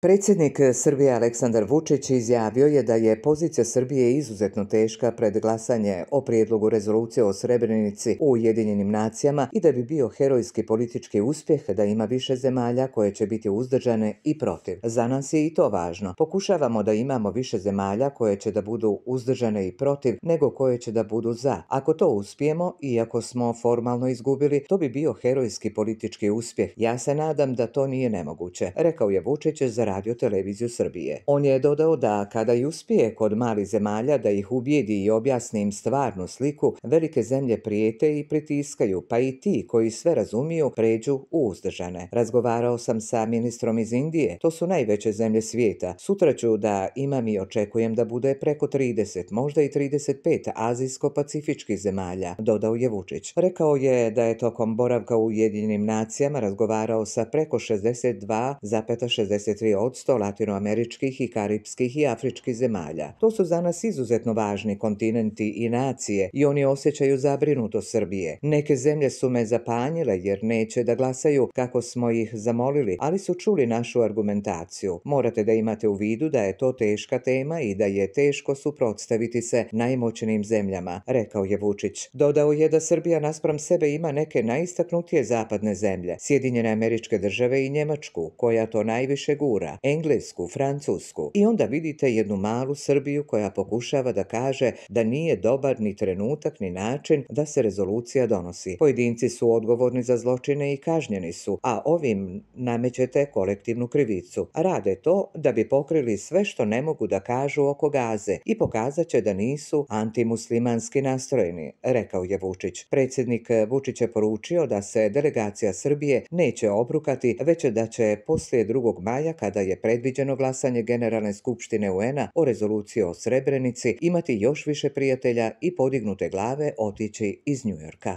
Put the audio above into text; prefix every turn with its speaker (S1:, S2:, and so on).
S1: Predsjednik Srbije Aleksandar Vučić izjavio je da je pozicija Srbije izuzetno teška pred glasanje o prijedlogu rezolucije o Srebrenici u Ujedinjenim nacijama i da bi bio herojski politički uspjeh da ima više zemalja koje će biti uzdržane i protiv. Za nas je i to važno. Pokušavamo da imamo više zemalja koje će da budu uzdržane i protiv nego koje će da budu za. Ako to uspijemo, iako smo formalno izgubili, to bi bio herojski politički uspjeh. Ja se nadam da to nije nemoguće, rekao je Vučić za radioteleviziju Srbije. On je dodao da kada i uspije kod malih zemalja da ih ubijedi i objasni im stvarnu sliku, velike zemlje prijete i pritiskaju, pa i ti koji sve razumiju pređu u uzdržane. Razgovarao sam sa ministrom iz Indije, to su najveće zemlje svijeta. Sutra ću da imam i očekujem da bude preko 30, možda i 35 azijsko-pacifičkih zemalja, dodao je Vučić. Rekao je da je tokom boravka u Ujedinjenim nacijama razgovarao sa preko 62,63 od 100 latinoameričkih i karipskih i afričkih zemalja. To su za nas izuzetno važni kontinenti i nacije i oni osjećaju zabrinuto Srbije. Neke zemlje su me zapanjile jer neće da glasaju kako smo ih zamolili, ali su čuli našu argumentaciju. Morate da imate u vidu da je to teška tema i da je teško suprotstaviti se najmoćnijim zemljama, rekao je Vučić. Dodao je da Srbija naspram sebe ima neke najistaknutije zapadne zemlje, Sjedinjene američke države i Njemačku, koja to najviše gura Englesku, Francusku i onda vidite jednu malu Srbiju koja pokušava da kaže da nije dobar ni trenutak ni način da se rezolucija donosi. Pojedinci su odgovorni za zločine i kažnjeni su, a ovim namećete kolektivnu krivicu. Rade to da bi pokrili sve što ne mogu da kažu oko Gaze i pokazat će da nisu antimuslimanski nastrojeni, rekao je Vučić. Predsjednik Vučić je poručio da se delegacija Srbije neće obrukati, već da će poslije 2. maja kada je predviđeno glasanje Generalne skupštine UN-a o rezoluciji o Srebrenici imati još više prijatelja i podignute glave otići iz Njujorka.